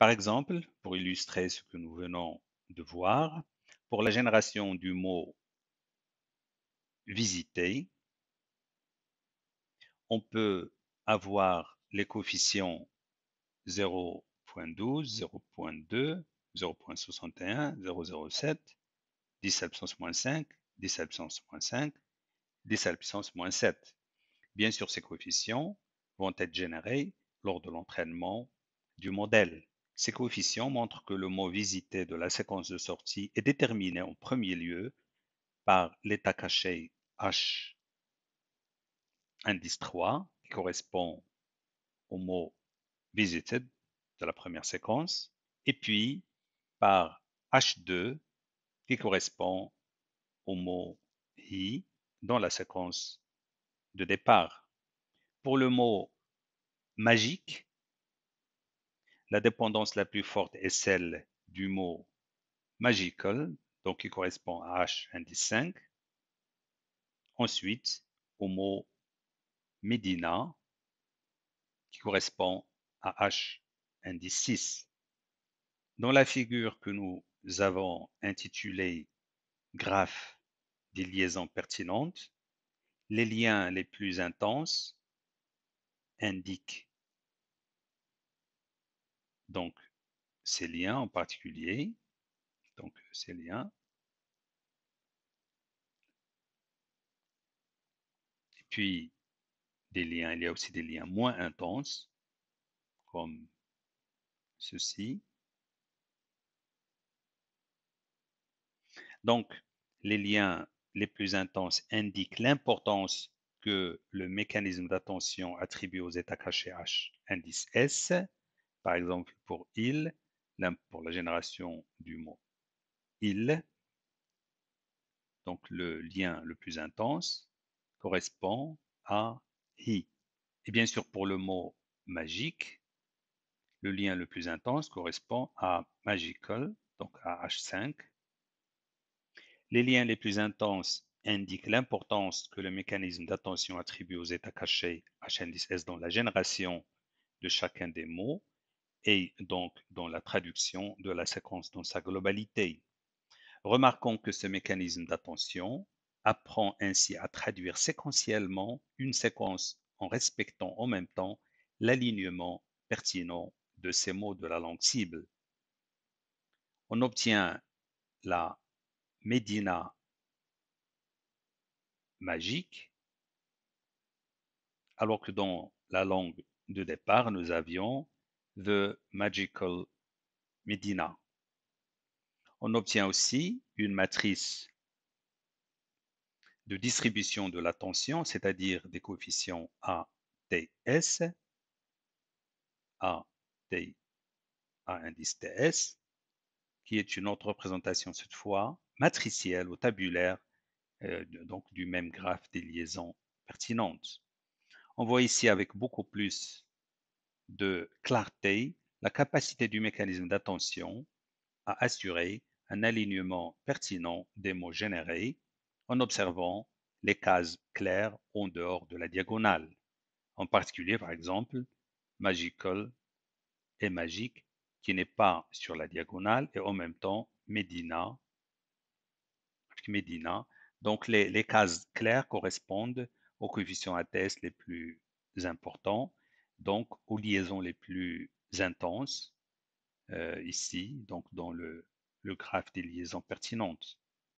Par exemple, pour illustrer ce que nous venons de voir, pour la génération du mot visiter, on peut avoir les coefficients 0.12, 0.2, 0.61, 0.07, 10 à 5, 10 5, 10 puissance moins 7. Bien sûr, ces coefficients vont être générés lors de l'entraînement du modèle. Ces coefficients montrent que le mot visité de la séquence de sortie est déterminé en premier lieu par l'état caché H indice 3 qui correspond au mot visited de la première séquence et puis par H2 qui correspond au mot i » dans la séquence de départ. Pour le mot magique, la dépendance la plus forte est celle du mot magical, donc qui correspond à H indice 5. Ensuite, au mot Medina, qui correspond à H indice 6. Dans la figure que nous avons intitulée graphe des liaisons pertinentes, les liens les plus intenses indiquent donc, ces liens en particulier, donc ces liens, et puis des liens, il y a aussi des liens moins intenses, comme ceci. Donc, les liens les plus intenses indiquent l'importance que le mécanisme d'attention attribue aux états cachés H, indice S, par exemple, pour il, pour la génération du mot il, donc le lien le plus intense, correspond à i. Et bien sûr, pour le mot magique, le lien le plus intense correspond à magical, donc à H5. Les liens les plus intenses indiquent l'importance que le mécanisme d'attention attribue aux états cachés H 10 S dans la génération de chacun des mots et donc dans la traduction de la séquence dans sa globalité. Remarquons que ce mécanisme d'attention apprend ainsi à traduire séquentiellement une séquence en respectant en même temps l'alignement pertinent de ces mots de la langue cible. On obtient la Médina magique, alors que dans la langue de départ, nous avions The Magical Medina. On obtient aussi une matrice de distribution de la tension, c'est-à-dire des coefficients A, T, S, A, T, A indice TS, qui est une autre représentation cette fois matricielle ou tabulaire, euh, donc du même graphe des liaisons pertinentes. On voit ici avec beaucoup plus de clarté la capacité du mécanisme d'attention à assurer un alignement pertinent des mots générés en observant les cases claires en dehors de la diagonale, en particulier par exemple magical et magique qui n'est pas sur la diagonale et en même temps Medina. Medina. Donc les, cases claires correspondent aux coefficients à test les plus importants donc aux liaisons les plus intenses euh, ici, donc dans le graphe des liaisons pertinentes.